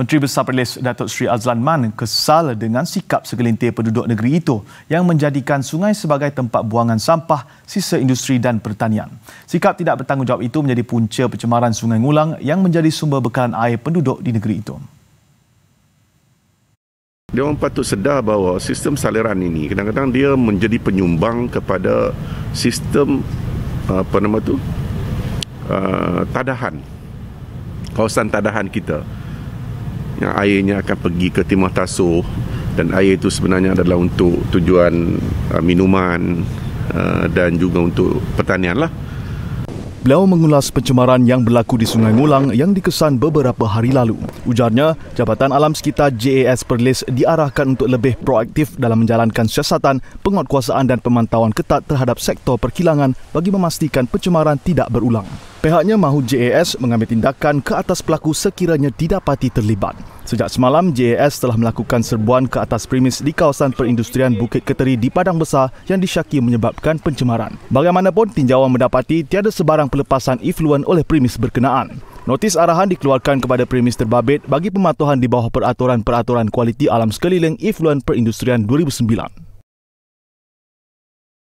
Menteri Besar Perlis Datuk Sri Azlan Man kesal dengan sikap segelintir penduduk negeri itu yang menjadikan sungai sebagai tempat buangan sampah sisa industri dan pertanian. Sikap tidak bertanggungjawab itu menjadi punca pencemaran Sungai Ngulang yang menjadi sumber bekalan air penduduk di negeri itu. Dia orang patut sedar bahawa sistem saliran ini kadang-kadang dia menjadi penyumbang kepada sistem apa nama tu? Ah, tadahan. Kawasan tadahan kita yang airnya akan pergi ke timah tasuh dan air itu sebenarnya adalah untuk tujuan uh, minuman uh, dan juga untuk pertanian lah. Beliau mengulas pencemaran yang berlaku di Sungai Mulang yang dikesan beberapa hari lalu. Ujarnya, Jabatan Alam Sekitar JAS Perlis diarahkan untuk lebih proaktif dalam menjalankan siasatan, penguatkuasaan dan pemantauan ketat terhadap sektor perkilangan bagi memastikan pencemaran tidak berulang. Pihaknya mahu JAS mengambil tindakan ke atas pelaku sekiranya didapati terlibat. Sejak semalam, JAS telah melakukan serbuan ke atas premis di kawasan perindustrian Bukit Keteri di Padang Besar yang disyaki menyebabkan pencemaran. Bagaimanapun, tinjauan mendapati tiada sebarang pelepasan efluen oleh premis berkenaan. Notis arahan dikeluarkan kepada premis terbabit bagi pematuhan di bawah peraturan-peraturan kualiti alam sekeliling efluen perindustrian 2009.